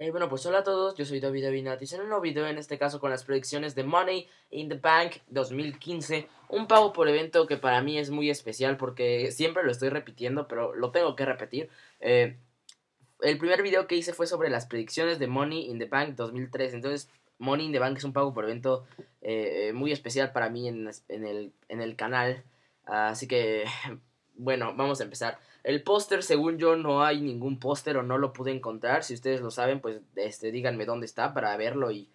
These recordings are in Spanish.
Eh, bueno, pues hola a todos, yo soy David Abinatis en un nuevo video, en este caso con las predicciones de Money in the Bank 2015, un pago por evento que para mí es muy especial porque siempre lo estoy repitiendo, pero lo tengo que repetir. Eh, el primer video que hice fue sobre las predicciones de Money in the Bank 2003, entonces Money in the Bank es un pago por evento eh, muy especial para mí el, en el canal, así que bueno, vamos a empezar. El póster, según yo, no hay ningún póster o no lo pude encontrar. Si ustedes lo saben, pues este, díganme dónde está para verlo y,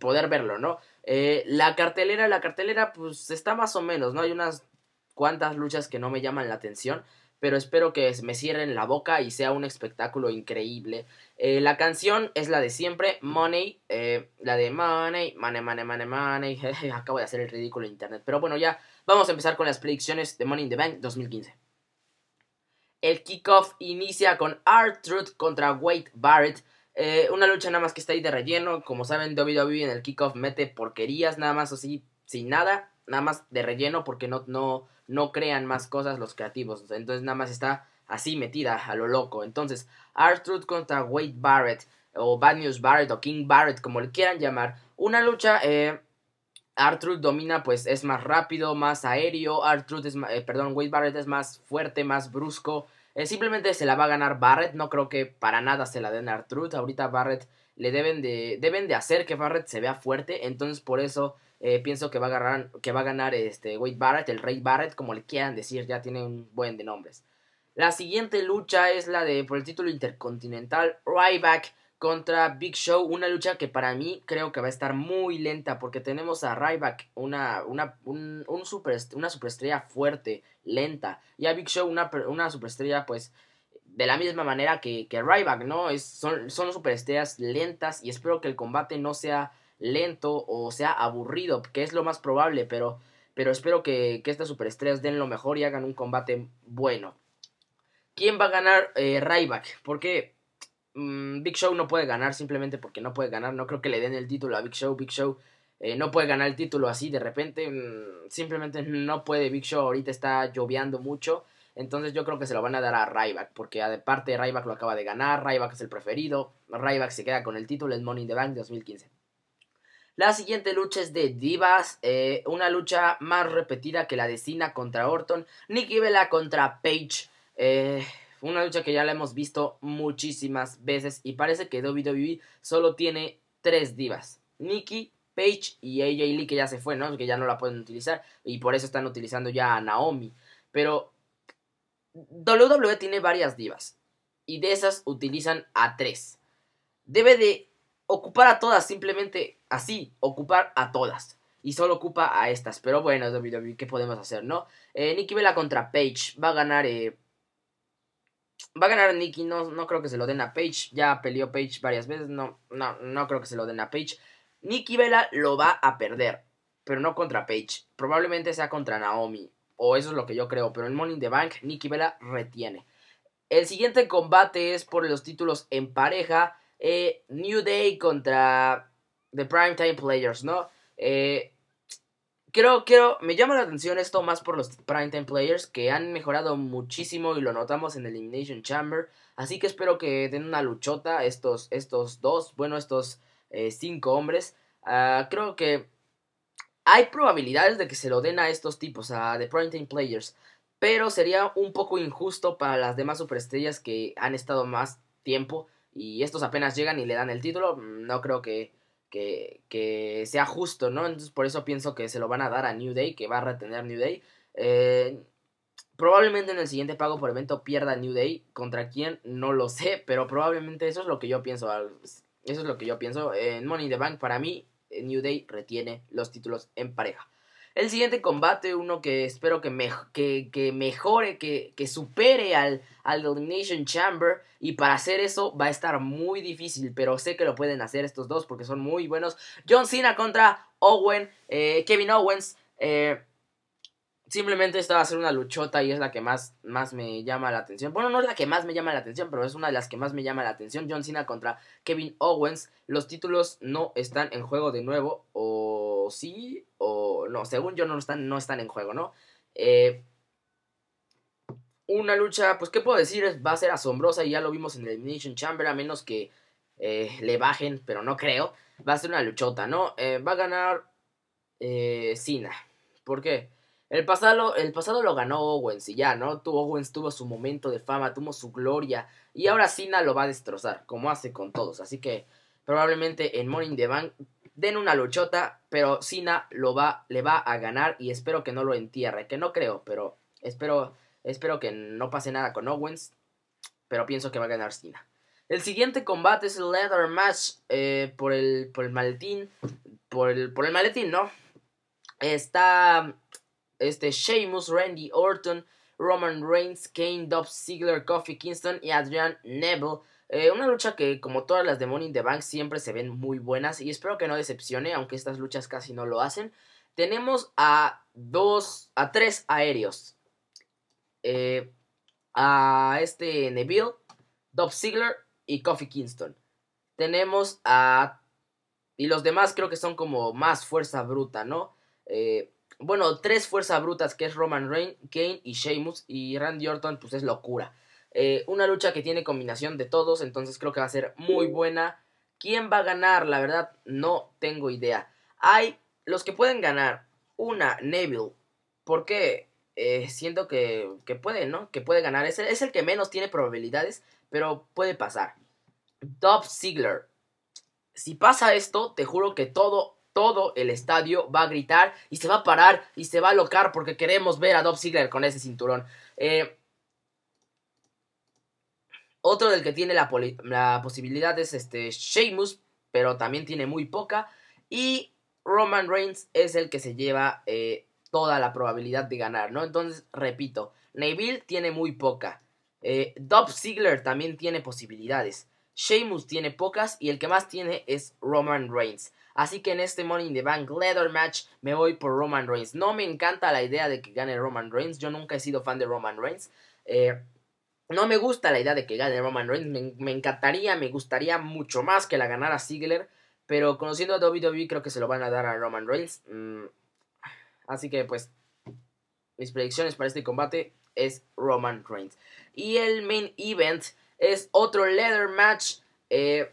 poder verlo, ¿no? Eh, la cartelera, la cartelera, pues está más o menos, ¿no? Hay unas cuantas luchas que no me llaman la atención, pero espero que me cierren la boca y sea un espectáculo increíble. Eh, la canción es la de siempre, Money, eh, la de Money, Money, Money, Money, Money. Acabo de hacer el ridículo en internet, pero bueno, ya vamos a empezar con las predicciones de Money in the Bank 2015. El kickoff inicia con R-Truth contra Wade Barrett. Eh, una lucha nada más que está ahí de relleno. Como saben, WWE en el kickoff mete porquerías nada más así, sin nada. Nada más de relleno porque no, no, no crean más cosas los creativos. Entonces nada más está así metida a lo loco. Entonces, R-Truth contra Wade Barrett. O Bad News Barrett o King Barrett, como le quieran llamar. Una lucha... Eh, Artruth domina, pues es más rápido, más aéreo. Artruth es, eh, perdón, Wade Barrett es más fuerte, más brusco, eh, simplemente se la va a ganar Barrett. No creo que para nada se la den a Artruth. Ahorita Barrett le deben de, deben de hacer que Barrett se vea fuerte. Entonces por eso eh, pienso que va a ganar, que va a ganar este Wade Barrett, el Rey Barrett, como le quieran decir, ya tiene un buen de nombres. La siguiente lucha es la de por el título intercontinental Ryback contra Big Show, una lucha que para mí creo que va a estar muy lenta porque tenemos a Ryback, una, una, un, una superestrella fuerte, lenta, y a Big Show, una, superestrella pues de la misma manera que, que Ryback, ¿no? Es, son, son superestrellas lentas y espero que el combate no sea lento o sea aburrido, que es lo más probable, pero, pero espero que, estas superestrellas den lo mejor y hagan un combate bueno. ¿Quién va a ganar eh, Ryback? Porque Mm, Big Show no puede ganar simplemente porque no puede ganar. No creo que le den el título a Big Show. Big Show eh, no puede ganar el título así de repente. Mm, simplemente no puede. Big Show ahorita está lloviando mucho. Entonces yo creo que se lo van a dar a Ryback, porque aparte Ryback lo acaba de ganar, Ryback es el preferido, Ryback se queda con el título en Money in the Bank 2015. La siguiente lucha es de Divas, eh, una lucha más repetida que la de Cena contra Orton, Nikki Vela contra Paige. Eh, una lucha que ya la hemos visto muchísimas veces y parece que WWE solo tiene tres divas. Nikki, Paige y AJ Lee que ya se fue, ¿no? Que ya no la pueden utilizar y por eso están utilizando ya a Naomi. Pero WWE tiene varias divas y de esas utilizan a tres. Debe de ocupar a todas, simplemente así, ocupar a todas. Y solo ocupa a estas. Pero bueno, WWE, ¿qué podemos hacer, no? Eh, Nikki Bella contra Paige. Va a ganar eh, Va a ganar Nikki, no, creo que se lo den a Page. Ya peleó Page varias veces, no, no, creo que se lo den a Page. Nikki Vela lo va a perder, pero no contra Page. Probablemente sea contra Naomi, o eso es lo que yo creo. Pero en Money in the Bank, Nikki Vela retiene. El siguiente combate es por los títulos en pareja. Eh, New Day contra The Primetime Players, ¿no? Eh, Quiero, quiero, me llama la atención esto más por los Time players que han mejorado muchísimo y lo notamos en Elimination Chamber. Así que espero que den una luchota estos, estos dos, bueno, estos eh, cinco hombres. Ah, creo que hay probabilidades de que se lo den a estos tipos, a The Prime Time Players. Pero sería un poco injusto para las demás superestrellas que han estado más tiempo y estos apenas llegan y le dan el título. No creo que que, sea justo, ¿no? Entonces por eso pienso que se lo van a dar a New Day, que va a retener New Day. Eh, probablemente en el siguiente pago por evento pierda New Day, contra quién no lo sé, pero probablemente eso es lo que yo pienso. Eso es lo que yo pienso. En Money the Bank, para mí, eh, New Day retiene los títulos en pareja. El siguiente combate, uno que espero que, mejore, que, supere al, al Elimination Chamber. Y para hacer eso va a estar muy difícil, pero sé que lo pueden hacer estos dos porque son muy buenos. John Cena contra Owen, eh, Kevin Owens. Eh, simplemente esta va a ser una luchota y es la que más, más me llama la atención. Bueno, no es la que más me llama la atención, pero es una de las que más me llama la atención. John Cena contra Kevin Owens. Los títulos no están en juego de nuevo. O sí, según yo no están, no están en juego, ¿no? Eh, una lucha, pues, ¿qué puedo decir? Va a ser asombrosa y ya lo vimos en el Nation Chamber, a menos que eh, le bajen, pero no creo. Va a ser una luchota, ¿no? Eh, va a ganar Sina ¿Por qué? El pasado, el pasado lo ganó Owens y ya, ¿no? Tu Owens tuvo su momento de fama, tuvo su gloria. Y ahora Sina lo va a destrozar, como hace con todos. Así que probablemente en Morning the Bank den una luchota, pero Cena lo va, le va a ganar y espero que no lo entierre, que no creo, pero espero, espero que no pase nada con Owens, pero pienso que va a ganar Cena. El siguiente combate es el Leather Match eh, por, el, por el maletín, por el, por el maletín, ¿no? Está este, Sheamus, Randy Orton, Roman Reigns, Kane, Dobbs, Ziggler, Kofi Kingston y Adrian Neville eh, una lucha que, como todas las de Money in the Bank, siempre se ven muy buenas y espero que no decepcione, aunque estas luchas casi no lo hacen. Tenemos a dos, a tres aéreos. Eh, a este Neville, Dove Ziggler y Kofi Kingston. Tenemos a... Y los demás creo que son como más fuerza bruta, ¿no? Eh, bueno, tres fuerzas brutas que es Roman Reigns, Kane y Sheamus. Y Randy Orton, pues es locura. Eh, una lucha que tiene combinación de todos, entonces creo que va a ser muy mm. buena. ¿Quién va a ganar? La verdad, no tengo idea. Hay los que pueden ganar. Una, Neville. Porque eh, siento que, puede, ¿no? Que puede ganar. Es el, es el, que menos tiene probabilidades, pero puede pasar. Dove Ziggler. Si pasa esto, te juro que todo, todo el estadio va a gritar y se va a parar y se va a locar porque queremos ver a Dob Ziggler con ese cinturón. Eh, otro del que tiene la, posibilidad es este Sheamus, pero también tiene muy poca. Y Roman Reigns es el que se lleva eh, toda la probabilidad de ganar, ¿no? Entonces, repito, Neville tiene muy poca. Eh, Dob Ziggler también tiene posibilidades. Sheamus tiene pocas y el que más tiene es Roman Reigns. Así que en este Morning in the Bank Leather Match me voy por Roman Reigns. No me encanta la idea de que gane Roman Reigns. Yo nunca he sido fan de Roman Reigns. Eh, no me gusta la idea de que gane Roman Reigns. Me, encantaría, me gustaría mucho más que la ganara Ziggler. Pero conociendo a WWE, creo que se lo van a dar a Roman Reigns. Mm, así que, pues, mis predicciones para este combate es Roman Reigns. Y el main event es otro leather match. Eh,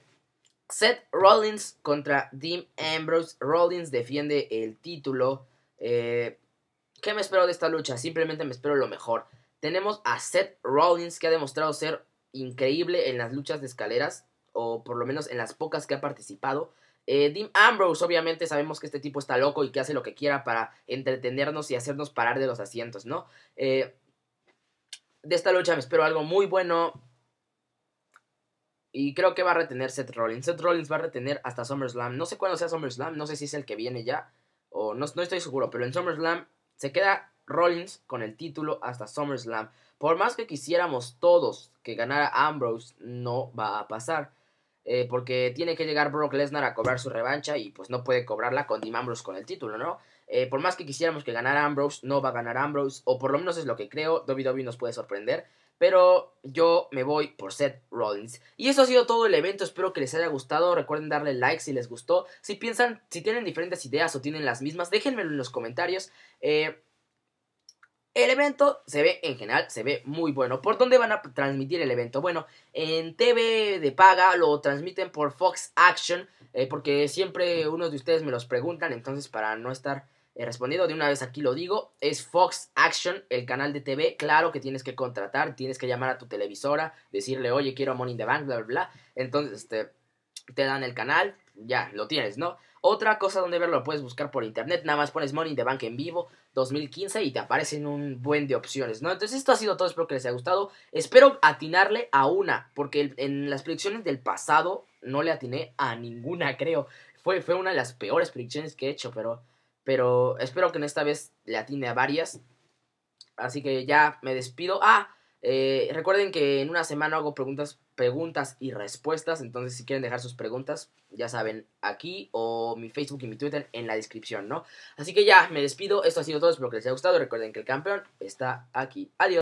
Seth Rollins contra Dean Ambrose. Rollins defiende el título. Eh, ¿Qué me espero de esta lucha? Simplemente me espero lo mejor. Tenemos a Seth Rollins que ha demostrado ser increíble en las luchas de escaleras, o por lo menos en las pocas que ha participado. Eh, Dean Ambrose, obviamente sabemos que este tipo está loco y que hace lo que quiera para entretenernos y hacernos parar de los asientos, ¿no? Eh, de esta lucha me espero algo muy bueno. Y creo que va a retener Seth Rollins. Seth Rollins va a retener hasta SummerSlam. No sé cuándo sea SummerSlam, no sé si es el que viene ya. O no estoy seguro, pero en SummerSlam se queda Rollins con el título hasta SummerSlam. Por más que quisiéramos todos que ganara Ambrose, no va a pasar. Eh, porque tiene que llegar Brock Lesnar a cobrar su revancha y pues no puede cobrarla con Dean Ambrose con el título, ¿no? Eh, por más que quisiéramos que ganara Ambrose, no va a ganar Ambrose, o por lo menos es lo que creo, WWE nos puede sorprender, pero yo me voy por Seth Rollins. Y eso ha sido todo el evento, espero que les haya gustado, recuerden darle like si les gustó, si piensan, si tienen diferentes ideas o tienen las mismas, déjenmelo en los comentarios. Eh, el evento se ve en general, se ve muy bueno. ¿Por dónde van a transmitir el evento? Bueno, en TV de paga lo transmiten por Fox Action, eh, porque siempre unos de ustedes me los preguntan, entonces para no estar eh, respondido de una vez aquí lo digo, es Fox Action, el canal de TV, claro que tienes que contratar, tienes que llamar a tu televisora, decirle, oye, quiero Money in the Bank, bla, bla, bla. Entonces, este, te dan el canal, ya, lo tienes, ¿no? Otra cosa donde verlo lo puedes buscar por internet, nada más pones Money de the Bank en vivo 2015 y te aparecen un buen de opciones, ¿no? Entonces esto ha sido todo, espero que les haya gustado. Espero atinarle a una, porque en las predicciones del pasado no le atiné a ninguna, creo. Fue, fue una de las peores predicciones que he hecho, pero, pero espero que en esta vez le atine a varias. Así que ya me despido. Ah, eh, recuerden que en una semana hago preguntas, preguntas y respuestas, entonces si quieren dejar sus preguntas, ya saben, aquí o mi Facebook y mi Twitter en la descripción, ¿no? Así que ya, me despido, esto ha sido todo, espero que les haya gustado, recuerden que el campeón está aquí, adiós.